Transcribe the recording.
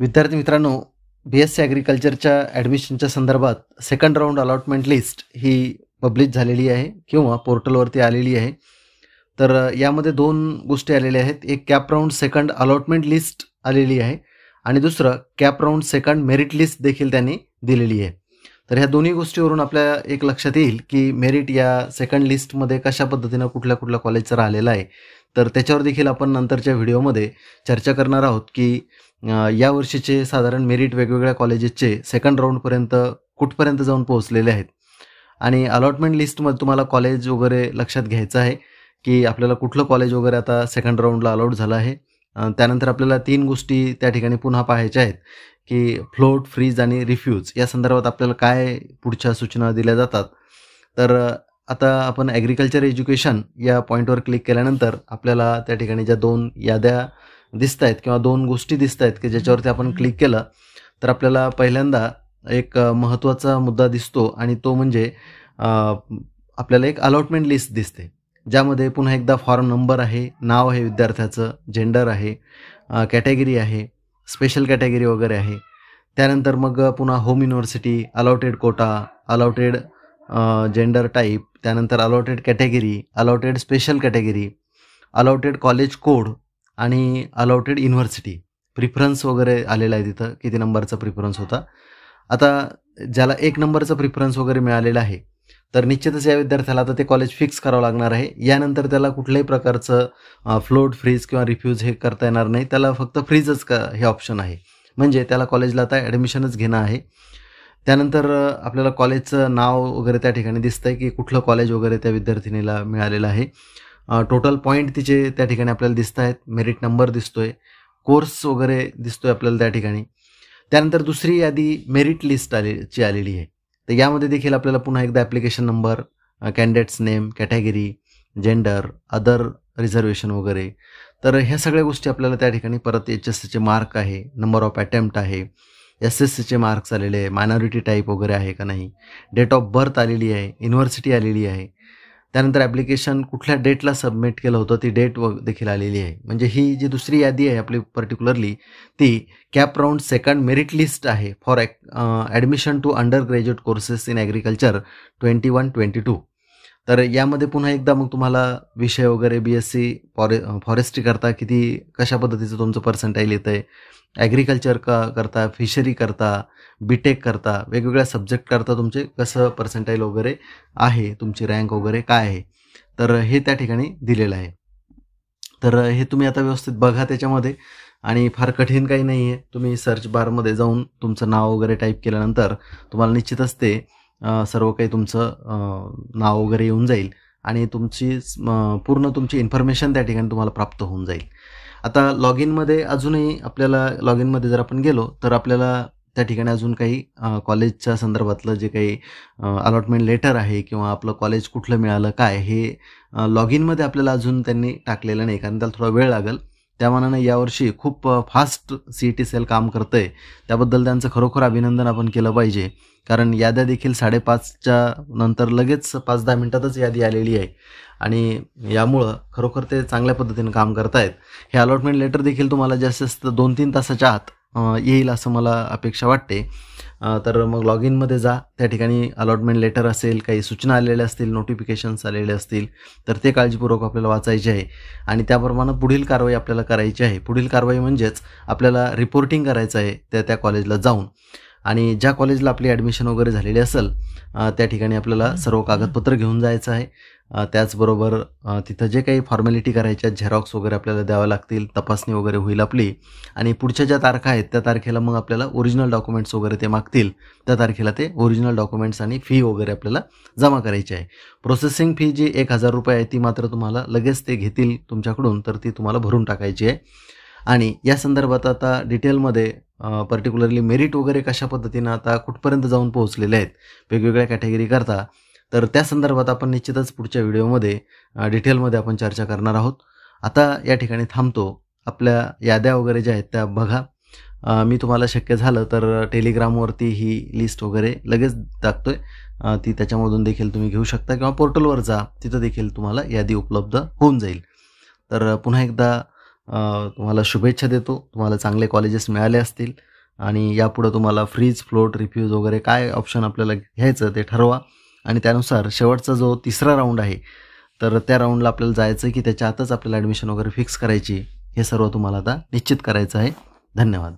विद्यार्थी मित्रांनो बी S C ॲग्रिकल्चरच्या ॲडमिशनच्या संदर्भात सेकंड राऊंड अलॉटमेंट लिस्ट ही पब्लिश झालेली आहे किंवा पोर्टलवरती आलेली आहे तर यामध्ये दोन गोष्टी आलेल्या आहेत एक CAP round second allotment list आलेली आहे आणि दुसरं CAP round second merit list देखील त्यांनी दिलेली आहे तर ह्या दोन्ही गोष्टीवरून आपल्या एक लक्षात येईल की मेरिट या सेकंड लिस्टमध्ये कशा पद्धतीनं कुठल्या कुठल्या कॉलेजचं राहिलेला आहे तर त्याच्यावर देखील आपण नंतरच्या व्हिडिओमध्ये चर्चा करणार आहोत की या वर्षीचे साधारण मेरिट वेगवेगळ्या कॉलेजेसचे सेकंड राऊंडपर्यंत कुठपर्यंत जाऊन पोहोचलेले आहेत आणि अलॉटमेंट लिस्टमध्ये तुम्हाला कॉलेज वगैरे लक्षात घ्यायचं आहे की आपल्याला कुठलं कॉलेज वगैरे आता सेकंड राऊंडला अलॉट झालं आहे त्यानंतर आपल्याला तीन गोष्टी त्या ठिकाणी पुन्हा पाहायच्या आहेत की फ्लोट फ्रीज आणि रिफ्यूज या संदर्भात आपल्याला काय पुढच्या सूचना दिल्या जातात तर आता आपण ॲग्रिकल्चर एज्युकेशन या पॉईंटवर क्लिक केल्यानंतर आपल्याला त्या ठिकाणी ज्या दोन याद्या दिसत आहेत किंवा दोन गोष्टी दिसत आहेत की ज्याच्यावरती आपण क्लिक केलं तर आपल्याला पहिल्यांदा एक महत्त्वाचा मुद्दा दिसतो आणि तो म्हणजे आपल्याला एक अलॉटमेंट लिस्ट दिसते ज्यामध्ये पुन्हा एकदा फॉर्म नंबर आहे नाव आहे विद्यार्थ्याचं जेंडर आहे कॅटेगरी आहे स्पेशल कॅटेगरी वगैरे आहे त्यानंतर मग पुन्हा home university allotted quota allotted gender type त्यानंतर allotted category allotted special category allotted college code आणि अलॉटेड युनिव्हर्सिटी प्रिफरन्स वगैरे आलेला आहे तिथं किती नंबरचा प्रिफरन्स होता आता ज्याला एक नंबरचा प्रिफरन्स वगैरे मिळालेला आहे तर निश्चितच या विद्यार्थ्याला आता ते कॉलेज फिक्स करावं लागणार आहे यानंतर त्याला कुठल्याही प्रकारचं फ्लोट फ्रीज किंवा रिफ्यूज हे करता येणार नाही त्याला फक्त फ्रीजच का हे ऑप्शन आहे म्हणजे त्याला कॉलेजला आता ॲडमिशनच घेणं आहे त्यानंतर आपल्याला कॉलेजचं नाव वगैरे त्या ठिकाणी दिसतं आहे की कुठलं कॉलेज वगैरे त्या विद्यार्थिनीला मिळालेलं आहे टोटल पॉईंट तिचे त्या ठिकाणी आपल्याला दिसत आहेत मेरिट नंबर दिसतो आहे कोर्स वगैरे दिसतो आहे आपल्याला त्या ठिकाणी त्यानंतर दुसरी यादी मेरिट लिस्ट आलेची आलेली आहे तर यामध्ये देखील आपल्याला पुन्हा एकदा application number candidates name category gender other reservation वगैरे तर ह्या सगळ्या गोष्टी आपल्याला त्या ठिकाणी परत एच एस सीचे मार्क आहे नंबर ऑफ अटेम्प्ट आहे एस एस सीचे मार्क्स आलेले आहे मायनॉरिटी टाईप वगैरे आहे का नाही डेट ऑफ बर्थ आलेली आहे युनिव्हर्सिटी आलेली आहे त्यानंतर ॲप्लिकेशन कुठल्या डेटला सबमिट केलं होतं ती डेट व देखील आलेली आहे म्हणजे ही जी दुसरी यादी आहे आपली पर्टिक्युलरली ती CAP round second merit list आहे for admission to undergraduate courses in agriculture twenty one twenty two तर यामध्ये पुन्हा एकदा मग तुम्हाला विषय वगैरे B S C fore forestry करता किती कशा पद्धतीचं तुमचं पर्सेंटाईल येतं आहे ॲग्रिकल्चर का करता फिशरी करता बी टेक करता वेगवेगळ्या सब्जेक्ट करता तुमचे कसं पर्सेंटाईल वगैरे आहे तुमची रँक वगैरे काय आहे तर हे त्या ठिकाणी दिलेलं आहे तर हे तुम्ही आता व्यवस्थित बघा त्याच्यामध्ये आणि फार कठीण काही नाही आहे तुम्ही सर्च बारमध्ये जाऊन तुमचं नाव वगैरे टाईप केल्यानंतर तुम्हाला निश्चित असते सर्व काही तुमचं नाव वगैरे येऊन जाईल आणि तुमची पूर्ण तुमची इन्फॉर्मेशन त्या ठिकाणी तुम्हाला प्राप्त होऊन जाईल आता लॉग इनमध्ये अजूनही आपल्याला लॉग इनमध्ये जर आपण गेलो तर आपल्याला त्या ठिकाणी अजून काही कॉलेजच्या संदर्भातलं जे काही अलॉटमेंट लेटर आहे किंवा आपलं कॉलेज कुठलं मिळालं काय हे लॉग इनमध्ये आपल्याला अजून त्यांनी टाकलेलं नाही कारण त्याला थोडा वेळ लागेल त्या मानाने यावर्षी खूप फास्ट सी टी सेल काम करतं आहे त्याबद्दल त्यांचं खरोखर अभिनंदन आपण केलं पाहिजे कारण याद्या देखील साडेपाचच्या नंतर लगेच पाच दहा मिनटातच यादी आलेली आहे आणि यामुळं खरोखर ते चांगल्या पद्धतीने काम आहेत हे अलॉटमेंट लेटर देखील तुम्हाला जास्तीत जास्त दोन तीन तासाच्या आत येईल असं मला अपेक्षा वाटते तर मग लॉग इनमध्ये जा त्या ठिकाणी अलॉटमेंट लेटर असेल काही सूचना आलेल्या असतील नोटिफिकेशन्स आलेले असतील तर ते काळजीपूर्वक आपल्याला वाचायचे आहे आणि त्याप्रमाणे पुढील कारवाई आपल्याला करायची आहे पुढील कारवाई म्हणजेच आपल्याला रिपोर्टिंग करायचं आहे त्या त्या कॉलेजला जाऊन आणि ज्या कॉलेजला आपली ॲडमिशन वगैरे झालेली असेल त्या ठिकाणी आपल्याला सर्व कागदपत्र घेऊन जायचं आहे त्याचबरोबर तिथं जे काही फॉर्मॅलिटी करायच्या झेरॉक्स वगैरे आपल्याला द्यावं लागतील तपासणी वगैरे होईल आपली आणि पुढच्या ज्या तारखा आहेत त्या तारखेला मग आपल्याला ओरिजिनल डॉक्युमेंट्स वगैरे ते मागतील त्या तारखेला ते ओरिजिनल डॉक्युमेंट्स आणि फी वगैरे आपल्याला जमा करायची आहे प्रोसेसिंग फी जी एक हजार रुपये आहे ती मात्र तुम्हाला लगेच ते घेतील तुमच्याकडून तर ती तुम्हाला भरून टाकायची आहे आणि या संदर्भात आता डिटेलमध्ये पर्टिक्युलरली मेरिट वगैरे कशा पद्धतीनं आता कुठपर्यंत जाऊन पोहोचलेले आहेत वेगवेगळ्या कॅटेगरीकरता तर त्या संदर्भात आपण निश्चितच पुढच्या व्हिडिओमध्ये डिटेलमध्ये आपण चर्चा करणार आहोत आता या ठिकाणी थांबतो आपल्या याद्या वगैरे ज्या आहेत त्या बघा मी तुम्हाला शक्य झालं तर टेलिग्रामवरती ही लिस्ट वगैरे लगेच आहे ती त्याच्यामधून देखील तुम्ही घेऊ शकता किंवा पोर्टलवर जा तिथं देखील तुम्हाला यादी उपलब्ध होऊन जाईल तर पुन्हा एकदा तुम्हाला शुभेच्छा देतो तुम्हाला चांगले कॉलेजेस मिळाले असतील आणि यापुढं तुम्हाला फ्रीज फ्लोट रिफ्यूज वगैरे काय ऑप्शन आपल्याला घ्यायचं ते ठरवा आणि त्यानुसार शेवटचा जो तिसरा राऊंड आहे तर त्या राऊंडला आपल्याला जायचं की त्याच्या आतच आपल्याला ॲडमिशन वगैरे फिक्स करायची हे सर्व तुम्हाला आता निश्चित करायचं आहे धन्यवाद